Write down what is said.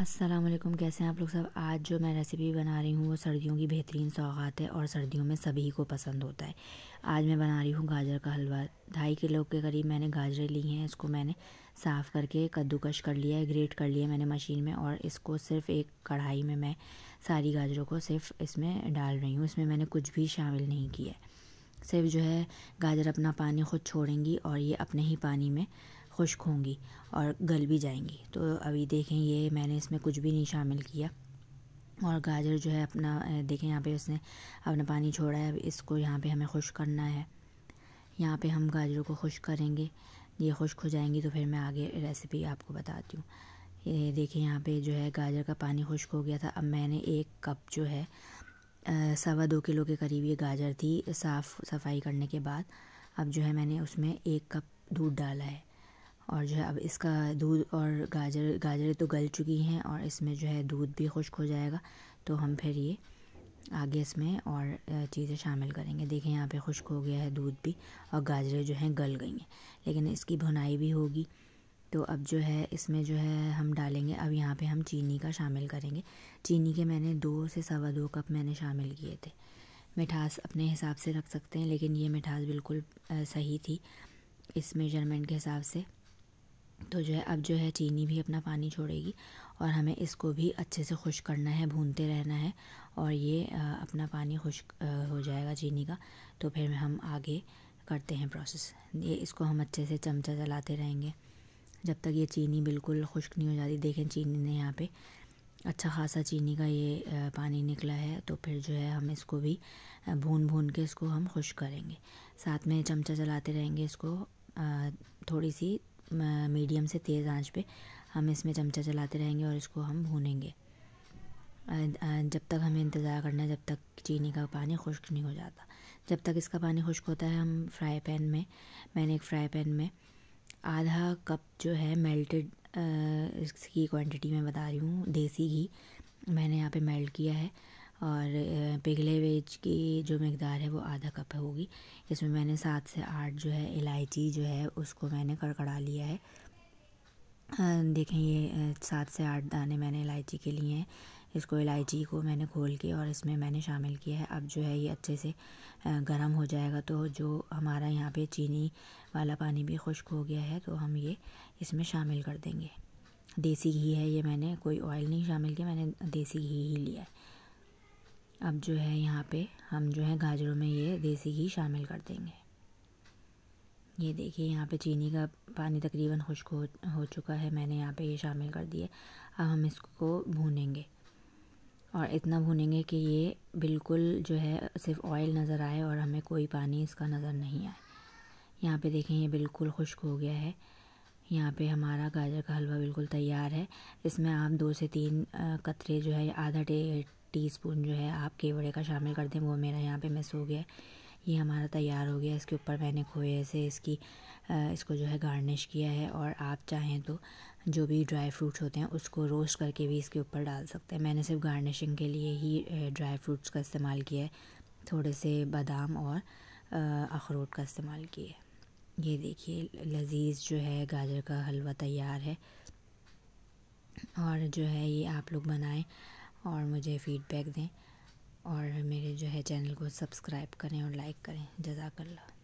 वालेकुम कैसे हैं आप लोग सब आज जो मैं रेसिपी बना रही हूँ वो सर्दियों की बेहतरीन सौगात है और सर्दियों में सभी को पसंद होता है आज मैं बना रही हूँ गाजर का हलवा ढाई किलो के करीब मैंने गाजरें ली हैं इसको मैंने साफ़ करके कद्दूकश कर लिया है ग्रेट कर लिया मैंने मशीन में और इसको सिर्फ एक कढ़ाई में मैं सारी गाजरों को सिर्फ इसमें डाल रही हूँ इसमें मैंने कुछ भी शामिल नहीं किया है सिर्फ जो है गाजर अपना पानी ख़ुद छोड़ेंगी और ये अपने ही पानी में खुश्क होंगी और गल भी जाएंगी तो अभी देखें ये मैंने इसमें कुछ भी नहीं शामिल किया और गाजर जो है अपना देखें यहाँ पे उसने अपना पानी छोड़ा है अब इसको यहाँ पे हमें खुश करना है यहाँ पे हम गाजरों को खुश करेंगे ये खुश्क हो जाएंगी तो फिर मैं आगे रेसिपी आपको बताती हूँ ये देखें यहाँ पे जो है गाजर का पानी खुश्क हो गया था अब मैंने एक कप जो है सवा दो किलो के करीब ये गाजर थी साफ़ सफाई करने के बाद अब जो है मैंने उसमें एक कप दूध डाला है और जो है अब इसका दूध और गाजर गाजरें तो गल चुकी हैं और इसमें जो है दूध भी खुश्क हो जाएगा तो हम फिर ये आगे इसमें और चीज़ें शामिल करेंगे देखें यहाँ पे खुश्क हो गया है दूध भी और गाजरें जो हैं गल गई हैं लेकिन इसकी भुनाई भी होगी तो अब जो है इसमें जो है हम डालेंगे अब यहाँ पे हम चीनी का शामिल करेंगे चीनी के मैंने दो से सवा दो कप मैंने शामिल किए थे मिठास अपने हिसाब से रख सकते हैं लेकिन ये मिठास बिल्कुल सही थी इस मेजरमेंट के हिसाब से तो जो है अब जो है चीनी भी अपना पानी छोड़ेगी और हमें इसको भी अच्छे से खुश करना है भूनते रहना है और ये अपना पानी खुश हो जाएगा चीनी का तो फिर हम आगे करते हैं प्रोसेस ये इसको हम अच्छे से चमचा चलाते रहेंगे जब तक ये चीनी बिल्कुल खुश्क नहीं हो जाती देखें चीनी ने यहाँ पे अच्छा खासा चीनी का ये पानी निकला है तो फिर जो है हम इसको भी भून भून के इसको हम खुश करेंगे साथ में चमचा चलाते रहेंगे इसको थोड़ी सी मीडियम से तेज़ आंच पे हम इसमें चमचा चलाते रहेंगे और इसको हम भूनेंगे जब तक हमें इंतज़ार करना है जब तक चीनी का पानी खुश्क नहीं हो जाता जब तक इसका पानी खुश्क होता है हम फ्राई पैन में मैंने एक फ्राई पैन में आधा कप जो है मेल्टेड इसकी क्वांटिटी में बता रही हूँ देसी घी मैंने यहाँ पे मेल्ट किया है और पिघले वेज की जो मकदार है वो आधा कप होगी इसमें मैंने सात से आठ जो है इलायची जो है उसको मैंने कड़कड़ा लिया है देखें ये सात से आठ दाने मैंने इलायची के लिए हैं इसको इलायची को मैंने खोल के और इसमें मैंने शामिल किया है अब जो है ये अच्छे से गर्म हो जाएगा तो जो हमारा यहाँ पे चीनी वाला पानी भी खुश्क हो गया है तो हम ये इसमें शामिल कर देंगे देसी घी है ये मैंने कोई ऑयल नहीं शामिल किया मैंने देसी घी ही लिया है अब जो है यहाँ पे हम जो है गाजरों में ये देसी घी शामिल कर देंगे ये देखिए यहाँ पे चीनी का पानी तकरीबन खुश्क हो हो चुका है मैंने यहाँ पे ये शामिल कर दिए अब हम इसको भूनेंगे और इतना भूनेंगे कि ये बिल्कुल जो है सिर्फ ऑयल नज़र आए और हमें कोई पानी इसका नज़र नहीं आए यहाँ पे देखें ये बिल्कुल खुश्क हो गया है यहाँ पे हमारा गाजर का हलवा बिल्कुल तैयार है इसमें आप दो से तीन कतरे जो है आधा टीस्पून जो है आप केवड़े का शामिल कर दें वो मेरा यहाँ पे मिस हो गया ये हमारा तैयार हो गया इसके ऊपर मैंने खोए से इसकी इसको जो है गार्निश किया है और आप चाहें तो जो भी ड्राई फ्रूट्स होते हैं उसको रोस्ट करके भी इसके ऊपर डाल सकते हैं मैंने सिर्फ गार्निशिंग के लिए ही ड्राई फ्रूट्स का इस्तेमाल किया है थोड़े से बादाम और अखरोट का इस्तेमाल किया है ये देखिए लजीज़ जो है गाजर का हलवा तैयार है और जो है ये आप लोग बनाएं और मुझे फ़ीडबैक दें और मेरे जो है चैनल को सब्सक्राइब करें और लाइक करें जजाकल्ला